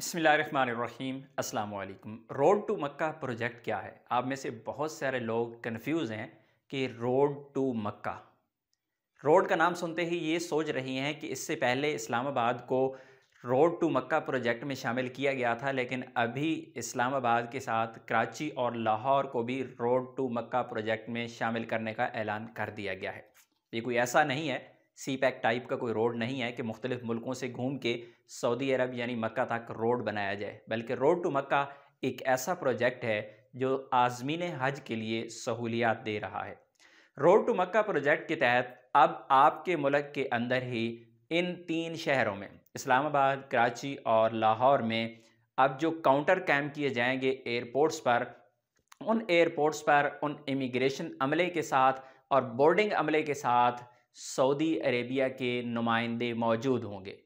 बसमीम् अल्लाम road to Mecca project क्या है आप में से बहुत सारे लोग कन्फ्यूज़ हैं कि रोड टू मक्का रोड का नाम सुनते ही ये सोच रही हैं कि इससे पहले इस्लामाबाद को रोड टू मक्का प्रोजेक्ट में शामिल किया गया था लेकिन अभी इस्लामाबाद के साथ कराची और लाहौर को भी रोड टू मक्का प्रोजेक्ट में शामिल करने का ऐलान कर दिया गया है ये कोई ऐसा नहीं है सी पैक टाइप का कोई रोड नहीं है कि मुख्तलिफ मुल्कों से घूम के सऊदी अरब यानी मक्का तक रोड बनाया जाए बल्कि रोड टू मक्का एक ऐसा प्रोजेक्ट है जो आज़मीन हज के लिए सहूलियात दे रहा है रोड टू मक्का प्रोजेक्ट के तहत अब आपके मुल्क के अंदर ही इन तीन शहरों में इस्लामाबाद कराची और लाहौर में अब जो काउंटर कैम्प किए जाएंगे एयरपोर्ट्स पर उन एयरपोर्ट्स पर उन इमिग्रेशन अमले के साथ और बोर्डिंग अमले के साथ सऊदी अरेबिया के नुमाइंदे मौजूद होंगे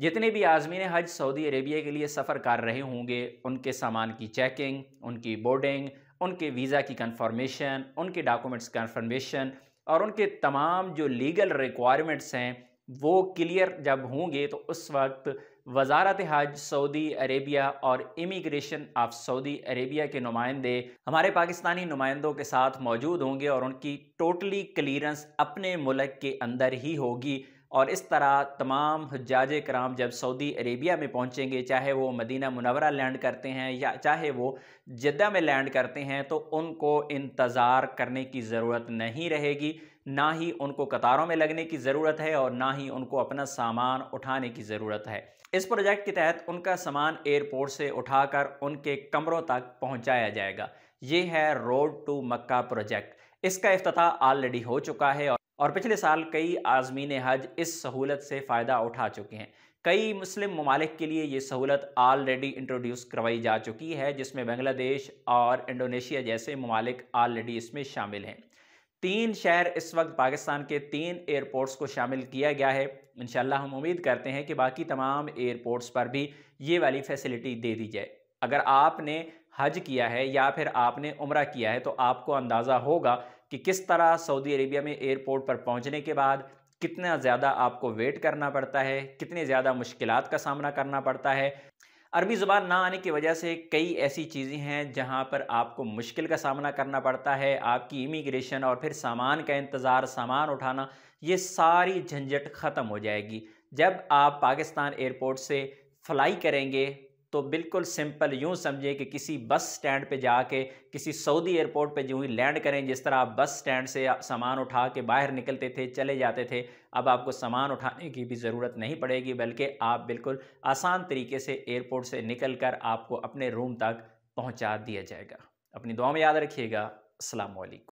जितने भी आज़मीन हज सऊदी अरेबिया के लिए सफ़र कर रहे होंगे उनके सामान की चेकिंग उनकी बोर्डिंग उनके वीज़ा की कन्फर्मेशन उनके डॉक्यूमेंट्स कन्फर्मेशन और उनके तमाम जो लीगल रिक्वायरमेंट्स हैं वो क्लियर जब होंगे तो उस वक्त वजारत हज सऊदी अरेबिया और इमिग्रेशन ऑफ सऊदी अरेबिया के नुमाइंदे हमारे पाकिस्तानी नुमाइंदों के साथ मौजूद होंगे और उनकी टोटली क्लियरेंस अपने मुल्क के अंदर ही होगी और इस तरह तमाम हजाज कराम जब सऊदी अरेबिया में पहुँचेंगे चाहे वो मदीना मुनवरा लैंड करते हैं या चाहे वो जद्दा में लैंड करते हैं तो उनको इंतज़ार करने की ज़रूरत नहीं रहेगी ना ही उनको कतारों में लगने की ज़रूरत है और ना ही उनको अपना सामान उठाने की ज़रूरत है इस प्रोजेक्ट के तहत उनका सामान एयरपोर्ट से उठाकर उनके कमरों तक पहुंचाया जाएगा ये है रोड टू मक्का प्रोजेक्ट इसका अफ्ताह ऑलरेडी हो चुका है और और पिछले साल कई आज़मीन हज इस सहूलत से फ़ायदा उठा चुके हैं कई मुस्लिम ममालिक के लिए ये सहूलत आलरेडी इंट्रोड्यूस करवाई जा चुकी है जिसमें बांग्लादेश और इंडोनेशिया जैसे ममालिक आलरेडी इसमें शामिल हैं तीन शहर इस वक्त पाकिस्तान के तीन एयरपोर्ट्स को शामिल किया गया है इन हम उम्मीद करते हैं कि बाकी तमाम एयरपोर्ट्स पर भी ये वाली फैसिलिटी दे दी जाए अगर आपने हज किया है या फिर आपने उम्र किया है तो आपको अंदाज़ा होगा कि किस तरह सऊदी अरेबिया में एयरपोर्ट पर पहुंचने के बाद कितना ज़्यादा आपको वेट करना पड़ता है कितने ज़्यादा मुश्किल का सामना करना पड़ता है अरबी ज़ुबान ना आने की वजह से कई ऐसी चीज़ें हैं जहां पर आपको मुश्किल का सामना करना पड़ता है आपकी इमिग्रेशन और फिर सामान का इंतज़ार सामान उठाना ये सारी झंझट ख़त्म हो जाएगी जब आप पाकिस्तान एयरपोर्ट से फ्लाई करेंगे तो बिल्कुल सिंपल यूँ समझें कि किसी बस स्टैंड पे जाके किसी सऊदी एयरपोर्ट पे जो ही लैंड करें जिस तरह आप बस स्टैंड से सामान उठा के बाहर निकलते थे चले जाते थे अब आपको सामान उठाने की भी ज़रूरत नहीं पड़ेगी बल्कि आप बिल्कुल आसान तरीके से एयरपोर्ट से निकल कर आपको अपने रूम तक पहुँचा दिया जाएगा अपनी दुआ में याद रखिएगा अल्लाम